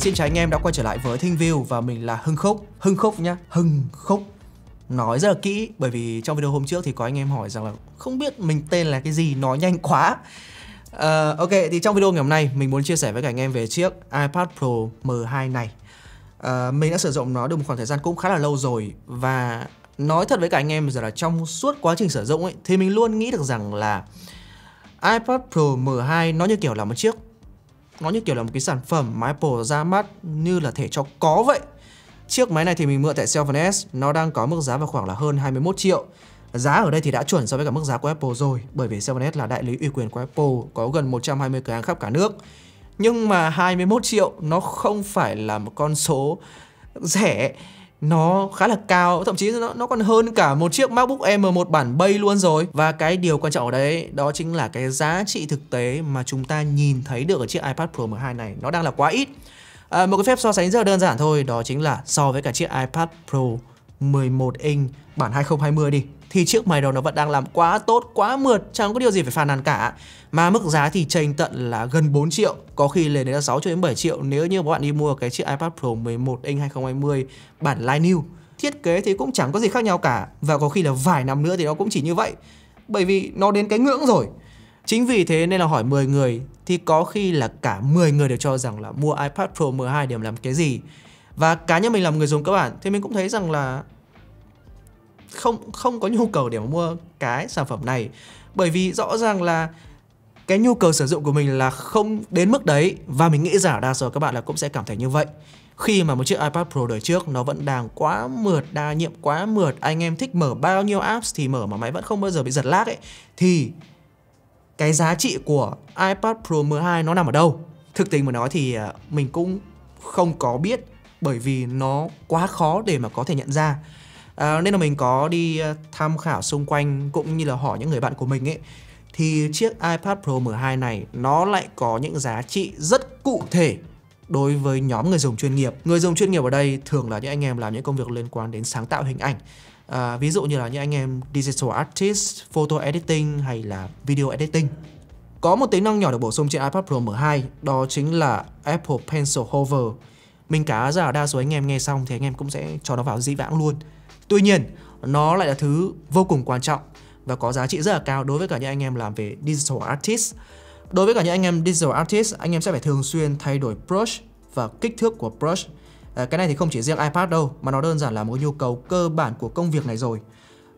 xin chào anh em đã quay trở lại với Thinh View và mình là Hưng Khúc Hưng Khúc nhá, Hưng Khúc Nói rất là kỹ bởi vì trong video hôm trước thì có anh em hỏi rằng là không biết mình tên là cái gì, nói nhanh quá uh, Ok, thì trong video ngày hôm nay mình muốn chia sẻ với cả anh em về chiếc iPad Pro M2 này uh, Mình đã sử dụng nó được một khoảng thời gian cũng khá là lâu rồi và nói thật với cả anh em giờ là trong suốt quá trình sử dụng ấy thì mình luôn nghĩ được rằng là iPad Pro M2 nó như kiểu là một chiếc nó như kiểu là một cái sản phẩm mà Apple ra mắt như là thể cho có vậy. Chiếc máy này thì mình mượn tại Seven S, nó đang có mức giá vào khoảng là hơn 21 triệu. Giá ở đây thì đã chuẩn so với cả mức giá của Apple rồi, bởi vì Seven S là đại lý uy quyền của Apple, có gần 120 cửa hàng khắp cả nước. Nhưng mà 21 triệu nó không phải là một con số rẻ nó khá là cao thậm chí nó, nó còn hơn cả một chiếc MacBook M1 bản bay luôn rồi và cái điều quan trọng ở đấy đó chính là cái giá trị thực tế mà chúng ta nhìn thấy được ở chiếc iPad Pro M2 này nó đang là quá ít à, một cái phép so sánh rất là đơn giản thôi đó chính là so với cả chiếc iPad Pro 11 inch bản 2020 đi thì chiếc máy đó nó vẫn đang làm quá tốt, quá mượt, chẳng có điều gì phải phàn nàn cả. Mà mức giá thì chênh tận là gần 4 triệu, có khi lên đến là 6 cho đến 7 triệu nếu như các bạn đi mua cái chiếc iPad Pro 11 inch 2020 bản Line New. Thiết kế thì cũng chẳng có gì khác nhau cả và có khi là vài năm nữa thì nó cũng chỉ như vậy. Bởi vì nó đến cái ngưỡng rồi. Chính vì thế nên là hỏi 10 người thì có khi là cả 10 người đều cho rằng là mua iPad Pro 12 điểm làm cái gì và cá nhân mình làm người dùng các bạn thì mình cũng thấy rằng là không không có nhu cầu để mà mua cái sản phẩm này bởi vì rõ ràng là cái nhu cầu sử dụng của mình là không đến mức đấy và mình nghĩ giả đa số các bạn là cũng sẽ cảm thấy như vậy khi mà một chiếc iPad Pro đời trước nó vẫn đang quá mượt, đa nhiệm quá mượt, anh em thích mở bao nhiêu apps thì mở mà máy vẫn không bao giờ bị giật lag ấy thì cái giá trị của iPad Pro M2 nó nằm ở đâu? Thực tình mà nói thì à, mình cũng không có biết bởi vì nó quá khó để mà có thể nhận ra à, nên là mình có đi à, tham khảo xung quanh cũng như là hỏi những người bạn của mình ấy thì chiếc iPad Pro M2 này nó lại có những giá trị rất cụ thể đối với nhóm người dùng chuyên nghiệp. Người dùng chuyên nghiệp ở đây thường là những anh em làm những công việc liên quan đến sáng tạo hình ảnh. À, ví dụ như là những anh em digital artist, photo editing hay là video editing. Có một tính năng nhỏ được bổ sung trên iPad Pro M2 đó chính là Apple Pencil Hover mình cá ra đa số anh em nghe xong thì anh em cũng sẽ cho nó vào di vãng luôn tuy nhiên nó lại là thứ vô cùng quan trọng và có giá trị rất là cao đối với cả những anh em làm về digital artist đối với cả những anh em digital artist anh em sẽ phải thường xuyên thay đổi brush và kích thước của brush à, cái này thì không chỉ riêng ipad đâu mà nó đơn giản là một nhu cầu cơ bản của công việc này rồi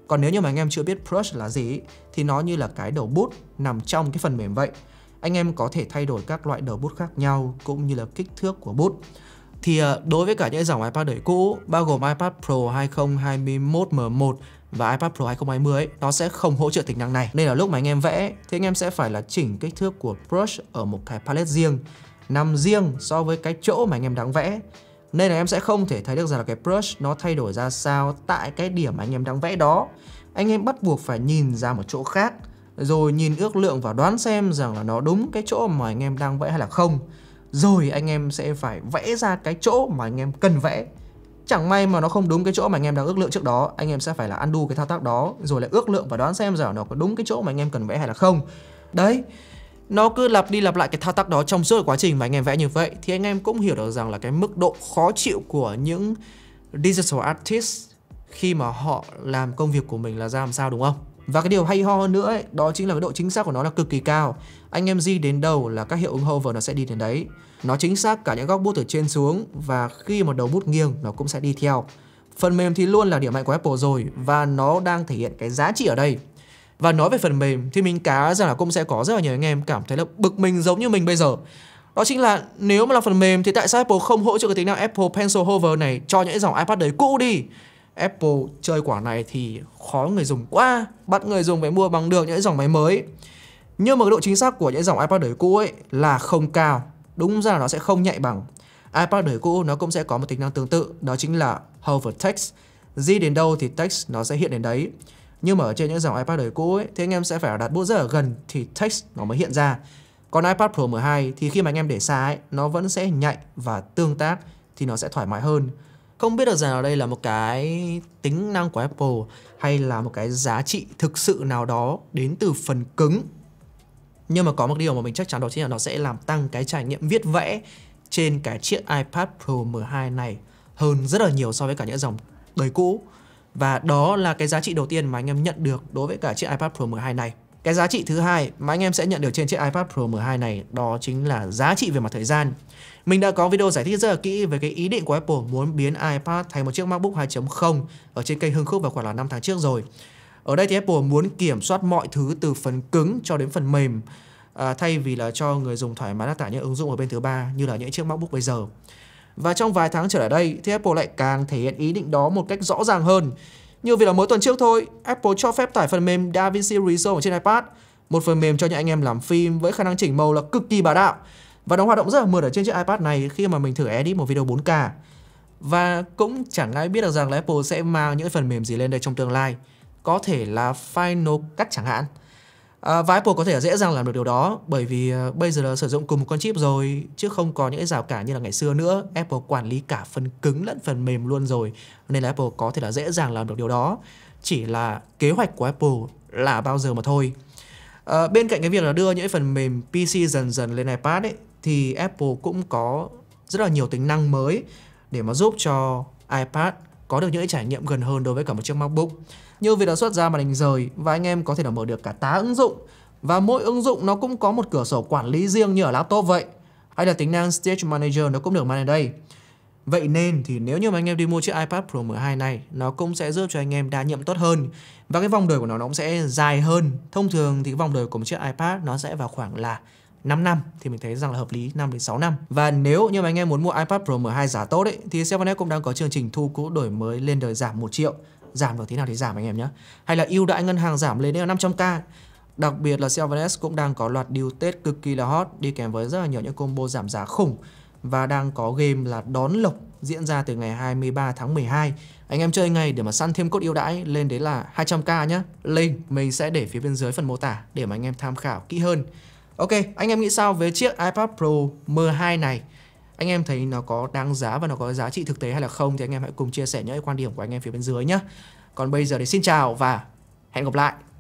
còn nếu như mà anh em chưa biết brush là gì thì nó như là cái đầu bút nằm trong cái phần mềm vậy anh em có thể thay đổi các loại đầu bút khác nhau cũng như là kích thước của bút thì ờ, đối với cả những dòng iPad đời cũ bao gồm iPad Pro 2021 M1 và iPad Pro 2020 ấy, nó sẽ không hỗ trợ tính năng này. Nên là lúc mà anh em vẽ thì anh em sẽ phải là chỉnh kích thước của brush ở một cái palette riêng nằm riêng so với cái chỗ mà anh em đang vẽ. Nên là em sẽ không thể thấy được rằng là cái brush nó thay đổi ra sao tại cái điểm mà anh em đang vẽ đó. Anh em bắt buộc phải nhìn ra một chỗ khác rồi nhìn ước lượng và đoán xem rằng là nó đúng cái chỗ mà anh em đang vẽ hay là không rồi anh em sẽ phải vẽ ra cái chỗ mà anh em cần vẽ chẳng may mà nó không đúng cái chỗ mà anh em đang ước lượng trước đó anh em sẽ phải là undo cái thao tác đó rồi lại ước lượng và đoán xem rằng nó có đúng cái chỗ mà anh em cần vẽ hay là không đấy nó cứ lặp đi lặp lại cái thao tác đó trong suốt quá trình mà anh em vẽ như vậy thì anh em cũng hiểu được rằng là cái mức độ khó chịu của những digital artist khi mà họ làm công việc của mình là ra làm sao đúng không và cái điều hay ho hơn nữa ấy, đó chính là cái độ chính xác của nó là cực kỳ cao. Anh em di đến đâu là các hiệu ứng hover nó sẽ đi đến đấy. Nó chính xác cả những góc bút từ trên xuống và khi mà đầu bút nghiêng nó cũng sẽ đi theo. Phần mềm thì luôn là điểm mạnh của Apple rồi và nó đang thể hiện cái giá trị ở đây. Và nói về phần mềm thì mình cá rằng là cũng sẽ có rất là nhiều anh em cảm thấy là bực mình giống như mình bây giờ. Đó chính là nếu mà là phần mềm thì tại sao Apple không hỗ trợ cái tính năng Apple Pencil Hover này cho những dòng iPad đấy cũ đi? Apple chơi quả này thì khó người dùng quá Bắt người dùng phải mua bằng được những dòng máy mới Nhưng mà cái độ chính xác của những dòng iPad đời cũ ấy là không cao Đúng ra nó sẽ không nhạy bằng iPad đời cũ nó cũng sẽ có một tính năng tương tự Đó chính là hover text Di đến đâu thì text nó sẽ hiện đến đấy Nhưng mà ở trên những dòng iPad đời cũ ấy Thì anh em sẽ phải đặt bút rất ở gần thì text nó mới hiện ra Còn iPad Pro 12 thì khi mà anh em để xa ấy Nó vẫn sẽ nhạy và tương tác thì nó sẽ thoải mái hơn không biết được rằng ở đây là một cái tính năng của Apple hay là một cái giá trị thực sự nào đó đến từ phần cứng. Nhưng mà có một điều mà mình chắc chắn đó chính là nó sẽ làm tăng cái trải nghiệm viết vẽ trên cái chiếc iPad Pro M2 này hơn rất là nhiều so với cả những dòng đời cũ. Và đó là cái giá trị đầu tiên mà anh em nhận được đối với cả chiếc iPad Pro M2 này. Cái giá trị thứ hai mà anh em sẽ nhận được trên chiếc iPad Pro M2 này đó chính là giá trị về mặt thời gian. Mình đã có video giải thích rất là kỹ về cái ý định của Apple muốn biến iPad thành một chiếc MacBook 2.0 ở trên kênh Hưng Khúc vào khoảng là 5 tháng trước rồi. Ở đây thì Apple muốn kiểm soát mọi thứ từ phần cứng cho đến phần mềm à, thay vì là cho người dùng thoải mái đăng tải những ứng dụng ở bên thứ ba như là những chiếc MacBook bây giờ. Và trong vài tháng trở lại đây thì Apple lại càng thể hiện ý định đó một cách rõ ràng hơn như việc là mới tuần trước thôi, Apple cho phép tải phần mềm DaVinci Resolve trên iPad, một phần mềm cho những anh em làm phim với khả năng chỉnh màu là cực kỳ bá đạo. Và nó hoạt động rất là mượt ở trên chiếc iPad này khi mà mình thử edit một video 4K. Và cũng chẳng ai biết được rằng là Apple sẽ mang những phần mềm gì lên đây trong tương lai. Có thể là Final Cut chẳng hạn. À, và Apple có thể dễ dàng làm được điều đó bởi vì à, bây giờ là sử dụng cùng một con chip rồi chứ không có những cái rào cản như là ngày xưa nữa. Apple quản lý cả phần cứng lẫn phần mềm luôn rồi nên là Apple có thể là dễ dàng làm được điều đó. Chỉ là kế hoạch của Apple là bao giờ mà thôi. À, bên cạnh cái việc là đưa những phần mềm PC dần dần lên iPad ấy thì Apple cũng có rất là nhiều tính năng mới để mà giúp cho iPad có được những trải nghiệm gần hơn đối với cả một chiếc MacBook. Như việc đã xuất ra màn hình rời và anh em có thể là mở được cả tá ứng dụng và mỗi ứng dụng nó cũng có một cửa sổ quản lý riêng như ở laptop vậy hay là tính năng Stage Manager nó cũng được mang đến đây. Vậy nên thì nếu như mà anh em đi mua chiếc iPad Pro 12 này Nó cũng sẽ giúp cho anh em đa nhiệm tốt hơn Và cái vòng đời của nó nó cũng sẽ dài hơn Thông thường thì cái vòng đời của một chiếc iPad nó sẽ vào khoảng là 5 năm thì mình thấy rằng là hợp lý 5 đến 6 năm. Và nếu như mà anh em muốn mua iPad Pro 12 giá tốt ấy thì Seven cũng đang có chương trình thu cũ đổi mới lên đời giảm 1 triệu giảm được thế nào thì giảm anh em nhé hay là ưu đãi ngân hàng giảm lên đến 500k đặc biệt là CLVS cũng đang có loạt deal Tết cực kỳ là hot đi kèm với rất là nhiều những combo giảm giá khủng và đang có game là đón lộc diễn ra từ ngày 23 tháng 12 anh em chơi ngay để mà săn thêm cốt ưu đãi lên đến là 200k nhé link mình sẽ để phía bên dưới phần mô tả để mà anh em tham khảo kỹ hơn ok anh em nghĩ sao về chiếc iPad Pro M2 này anh em thấy nó có đáng giá và nó có giá trị thực tế hay là không thì anh em hãy cùng chia sẻ những quan điểm của anh em phía bên dưới nhé còn bây giờ thì xin chào và hẹn gặp lại